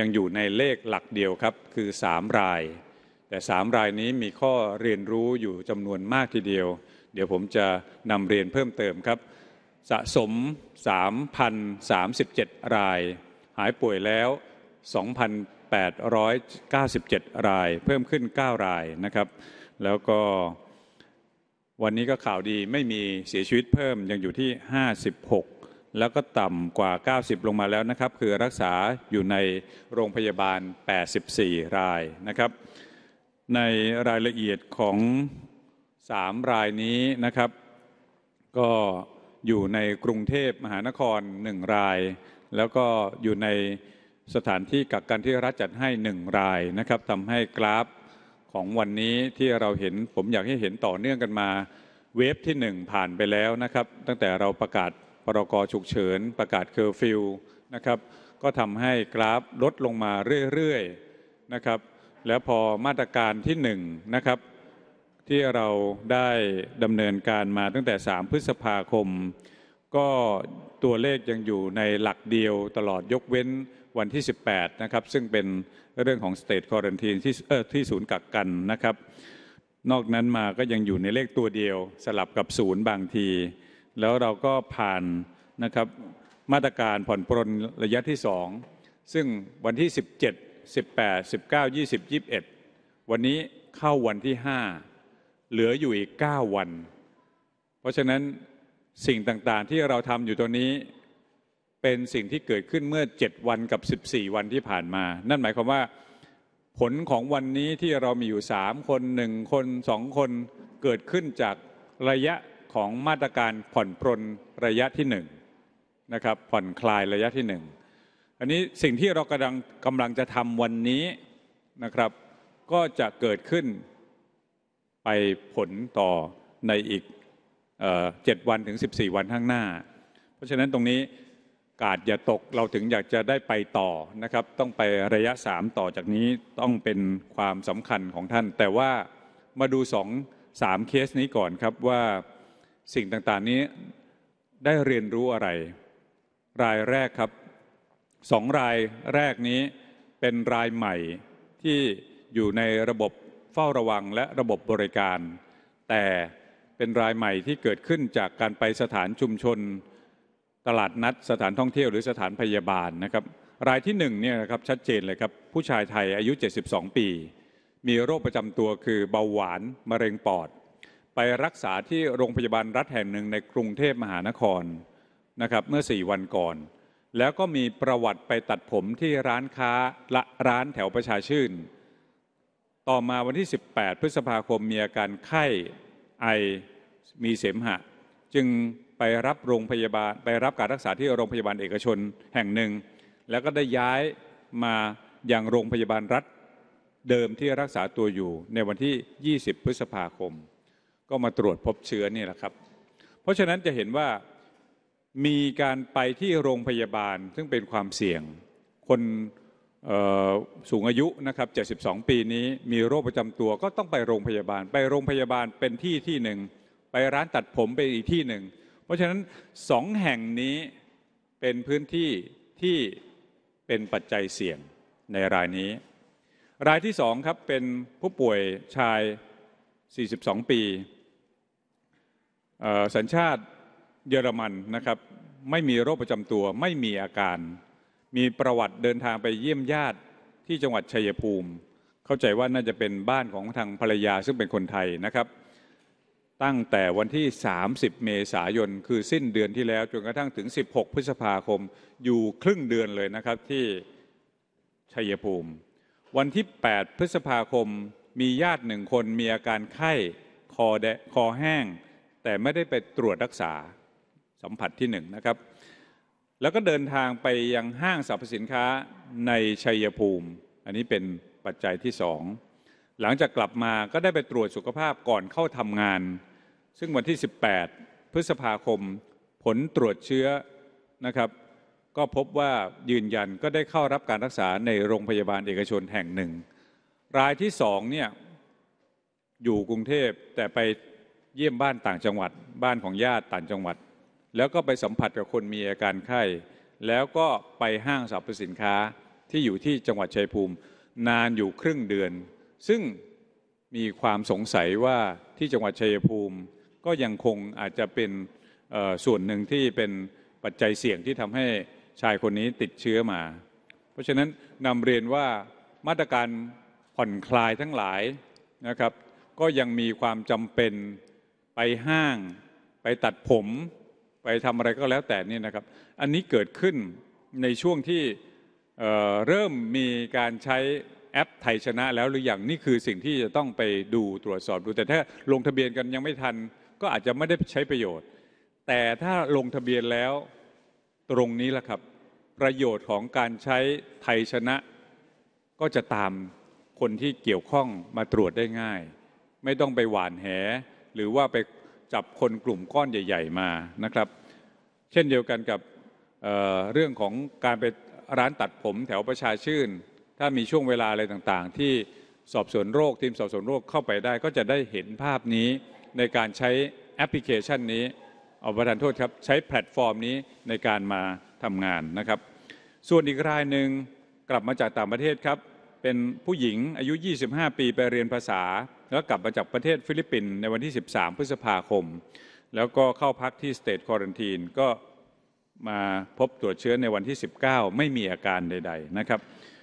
ยังอยู่ในเลขหลักเดียวครับ คือ 3 ราย แต่ 3 รายนี้มีข้อเรียนรู้อยู่จำนวนมากทีเดียว เดี๋ยวผมจะนำเรียนเพิ่มเติมครับ สะสม 3,037 ราย หายป่วยแล้ว 2,897 รายเพิ่มขึ้น 9 รายนะครับ แล้วก็วันนี้ก็ข่าวดีไม่มีเสียชีวิตเพิ่มยังอยู่ที่ 56แล้วก็ต่ำกว่า 90 ลงมาแล้วนะครับ คือรักษาอยู่ในโรงพยาบาล 84 รายนะครับ ในรายละเอียดของ 3 รายนี้นะครับ ก็อยู่ในกรุงเทพมหานคร 1 ราย แล้วก็อยู่ในสถานที่กักกันที่รัฐจัดให้ 1 รายนะครับทำให้กราฟของวันนี้ที่เราเห็นผมอยากให้เห็นต่อเนื่องกันมาเวฟที่ 1 ผ่านไปแล้วนะครับ ตั้งแต่เราประกาศพรกฉุกเฉินประกาศเคอร์ฟิวนะครับก็ทำให้กราฟลดลงมาเรื่อยๆนะครับแล้วพอมาตรการที่หนะครับที่เราได้ดำเนินการมาตั้งแต่ 3 พฤษภาคม ก็ตัวเลขยังอยู่ในหลักเดียวตลอดยกเว้นวันที่ 18 นะครับ ซึ่งเป็นเรื่องของ State Quarantine ที่เออที่ศูนย์กักกันนะครับ นอกนั้นมาก็ยังอยู่ในเลขตัวเดียวสลับกับศูนย์บางทีแล้วเราก็ผ่านนะครับมาตรการผ่อนปรนระยะที่2ซึ่งวันที่17 18 19 20 21 วันนี้เข้าวันที่5เหลืออยู่อีก9 วัน เพราะฉะนั้นสิ่งต่างๆที่เราทำอยู่ตัวนี้เป็นสิ่งที่เกิดขึ้นเมื่อ 7 วันกับ 14 วันที่ผ่านมา นั่นหมายความว่าผลของวันนี้ที่เรามีอยู่ 3 คน 1 คน 2 คนเกิดขึ้นจากระยะของมาตรการผ่อนปรนระยะที่หนึ่งนะครับผ่อนคลายระยะที่หนึ่งอันนี้สิ่งที่เรากำลังกำลังจะทำวันนี้นะครับ ก็จะเกิดขึ้นไปผลต่อในอีกเจ็ดวันถึง 14 วันข้างหน้า เพราะฉะนั้นตรงนี้กาดอย่าตกเราถึงอยากจะได้ไปต่อนะครับ ต้องไประยะ 3 ต่อจากนี้ต้องเป็นความสำคัญของท่าน แต่ว่ามาดูสสองามเคสนี้ก่อนครับว่าสิ่งต่างๆนี้ได้เรียนรู้อะไร รายแรกครับสองรายแรกนี้เป็นรายใหม่ที่อยู่ในระบบเฝ้าระวังและระบบบริการ แต่เป็นรายใหม่ที่เกิดขึ้นจากการไปสถานชุมชน ตลาดนัด สถานท่องเที่ยวหรือสถานพยาบาลนะครับรายที่หนึ่งเนี่ยนะครับชัดเจนเลยครับ ผู้ชายไทยอายุ 72 ปี มีโรคประจำตัวคือเบาหวานมะเร็งปอดไปรักษาที่โรงพยาบาลรัฐแห่งหนึ่งในกรุงเทพมหานครนะครับเมื่อ4วันก่อน แล้วก็มีประวัติไปตัดผมที่ร้านค้าละร้านแถวประชาชื่น ต่อมาวันที่ 18 พฤษภาคมมีอาการไข้ไอมีเสมหะ จึงไปรับโรงพยาบาลไปรับการรักษาที่โรงพยาบาลเอกชนแห่งหนึ่ง แล้วก็ได้ย้ายมาอย่างโรงพยาบาลรัฐเดิมที่รักษาตัวอยู่ในวันที่ 20 พฤษภาคมก็มาตรวจพบเชื้อนี่แหละครับ เพราะฉะนั้นจะเห็นว่ามีการไปที่โรงพยาบาลซึ่งเป็นความเสี่ยง คนสูงอายุนะครับ 72 ปีนี้มีโรคประจำตัวก็ต้องไปโรงพยาบาล ไปโรงพยาบาลเป็นที่ที่หนึ่งไปร้านตัดผมเป็นอีกที่หนึ่งเพราะฉะนั้นสองแห่งนี้เป็นพื้นที่ที่เป็นปัจจัยเสี่ยงในรายนี้ รายที่สองครับเป็นผู้ป่วยชาย 42 ปีสัญชาติเยอรมันนะครับไม่มีโรคประจำตัวไม่มีอาการ มีประวัติเดินทางไปเยี่ยมญาติที่จังหวัดชัยภูมิ เข้าใจว่าน่าจะเป็นบ้านของทางภรรยาซึ่งเป็นคนไทยนะครับ ตั้งแต่วันที่ 30 เมษายน คือสิ้นเดือนที่แล้ว จนกระทั่งถึง 16 พฤษภาคมอยู่ครึ่งเดือนเลยนะครับที่ชัยภูมิ วันที่ 8 พฤษภาคมมีญาติหนึ่งคนมีอาการไข้คอแดคอแห้งแต่ไม่ได้ไปตรวจรักษาสัมผัสที่หนึ่งนะครับ แล้วก็เดินทางไปยังห้างสรรพสินค้าในชัยภูมิ อันนี้เป็นปัจจัยที่สอง หลังจากกลับมาก็ได้ไปตรวจสุขภาพก่อนเข้าทำงาน ซึ่งวันที่ 18 พฤษภาคมผลตรวจเชื้อ นะครับ ก็พบว่ายืนยันก็ได้เข้ารับการรักษาในโรงพยาบาลเอกชนแห่งหนึ่ง รายที่สองเนี่ยอยู่กรุงเทพแต่ไปเยี่ยมบ้านต่างจังหวัดบ้านของญาติต่างจังหวัด แล้วก็ไปสัมผัสกับคนมีอาการไข้ แล้วก็ไปห้างสรรพสินค้าที่อยู่ที่จังหวัดชัยภูมิ นานอยู่ครึ่งเดือน ซึ่งมีความสงสัยว่าที่จังหวัดชัยภูมิ ก็ยังคงอาจจะเป็นส่วนหนึ่งที่เป็นปัจจัยเสี่ยงที่ทำให้ชายคนนี้ติดเชื้อมา เพราะฉะนั้นนำเรียนว่ามาตรการผ่อนคลายทั้งหลายนะครับ ก็ยังมีความจำเป็นไปห้างไปตัดผม ไปทำอะไรก็แล้วแต่นี่นะครับ อันนี้เกิดขึ้นในช่วงที่เเริ่มมีการใช้แอปไทยชนะแล้วหรืออยังนี่คือสิ่งที่จะต้องไปดูตรวจสอบดูแต่ถ้าลงทะเบียนกันยังไม่ทัน ก็อาจจะไม่ได้ใช้ประโยชน์ แต่ถ้าลงทะเบียนแล้วตรงนี้ละครับ ประโยชน์ของการใช้ไทยชนะ ก็จะตามคนที่เกี่ยวข้องมาตรวจได้ง่าย ไม่ต้องไปหวานแหหรือว่าไปจับคนกลุ่มก้อนใหญ่ๆมานะครับ เช่นเดียวกันกับเเรื่องของการไปร้านตัดผมแถวประชาชื่น ถ้ามีช่วงเวลาอะไรต่างๆ ที่สอบสวนโรคทีมสอบสวนโรคเข้าไปได้ ก็จะได้เห็นภาพนี้ในการใช้แอปพลิเคชันนี้เอาประทานโทษครับ ใช้แพลตฟอร์มนี้ในการมาทำงานนะครับ ส่วนอีกรายหนึ่งกลับมาจากต่างประเทศครับ เป็นผู้หญิงอายุ 25 ปีไปเรียนภาษาแล้วกลับมาจากประเทศฟิลิปปินส์ในวันที่ 13 พฤษภาคม แล้วก็เข้าพักที่สเตทควอรันทีนก็มาพบตรวจเชื้อในวันที่ 19 ไม่มีอาการใด ๆ นะครับ